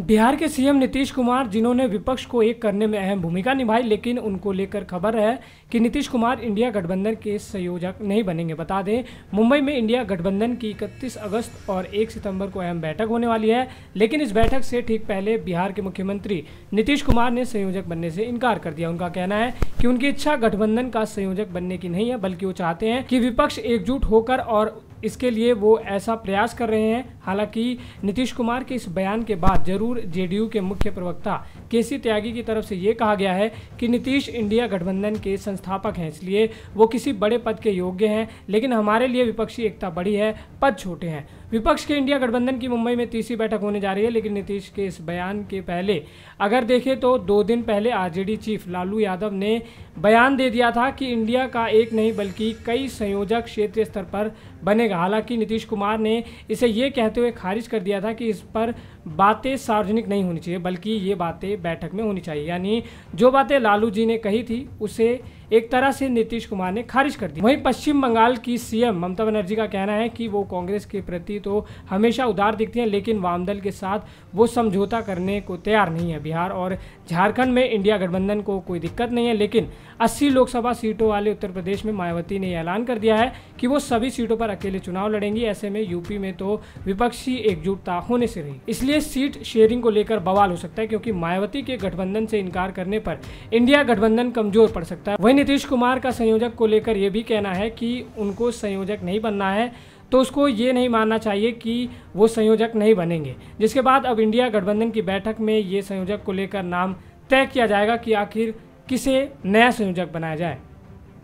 बिहार के सीएम नीतीश कुमार जिन्होंने विपक्ष को एक करने में अहम भूमिका निभाई लेकिन उनको लेकर खबर है कि नीतीश कुमार इंडिया गठबंधन के संयोजक नहीं बनेंगे बता दें मुंबई में इंडिया गठबंधन की 31 अगस्त और 1 सितंबर को अहम बैठक होने वाली है लेकिन इस बैठक से ठीक पहले बिहार के मुख्यमंत्री नीतीश कुमार ने संयोजक बनने से इनकार कर दिया उनका कहना है कि उनकी इच्छा गठबंधन का संयोजक बनने की नहीं है बल्कि वो चाहते हैं कि विपक्ष एकजुट होकर और इसके लिए वो ऐसा प्रयास कर रहे हैं हालांकि नीतीश कुमार के इस बयान के बाद जरूर जेडीयू के मुख्य प्रवक्ता के सी त्यागी की तरफ से ये कहा गया है कि नीतीश इंडिया गठबंधन के संस्थापक हैं इसलिए वो किसी बड़े पद के योग्य हैं लेकिन हमारे लिए विपक्षी एकता बड़ी है पद छोटे हैं विपक्ष के इंडिया गठबंधन की मुंबई में तीसरी बैठक होने जा रही है लेकिन नीतीश के इस बयान के पहले अगर देखें तो दो दिन पहले आरजेडी चीफ लालू यादव ने बयान दे दिया था कि इंडिया का एक नहीं बल्कि कई संयोजक क्षेत्रीय स्तर पर बनेगा हालांकि नीतीश कुमार ने इसे ये कह कहते हुए खारिज कर दिया था कि इस पर बातें सार्वजनिक नहीं होनी चाहिए बल्कि ये बातें बैठक में होनी चाहिए यानी जो बातें लालू जी ने कही थी उसे एक तरह से नीतीश कुमार ने खारिज कर दी वहीं पश्चिम बंगाल की सीएम ममता बनर्जी का कहना है कि वो कांग्रेस के प्रति तो हमेशा उदार दिखती हैं लेकिन वामदल के साथ वो समझौता करने को तैयार नहीं है बिहार और झारखंड में इंडिया गठबंधन को कोई दिक्कत नहीं है लेकिन 80 लोकसभा सीटों वाले उत्तर प्रदेश में मायावती ने ऐलान कर दिया है कि वो सभी सीटों पर अकेले चुनाव लड़ेंगी ऐसे में यूपी में तो विपक्षी एकजुटता होने से रही इसलिए सीट शेयरिंग को लेकर बवाल हो सकता है क्योंकि मायावती के गठबंधन से इनकार करने पर इंडिया गठबंधन कमजोर पड़ सकता है वही नीतीश कुमार का संयोजक को लेकर यह भी कहना है कि उनको संयोजक नहीं बनना है तो उसको ये नहीं मानना चाहिए कि वो संयोजक नहीं बनेंगे जिसके बाद अब इंडिया गठबंधन की बैठक में ये संयोजक को लेकर नाम तय किया जाएगा कि आखिर किसे नया संयोजक बनाया जाए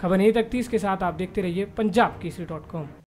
खबर नहीं तकती इसके के साथ आप देखते रहिए पंजाब केसरी डॉट कॉम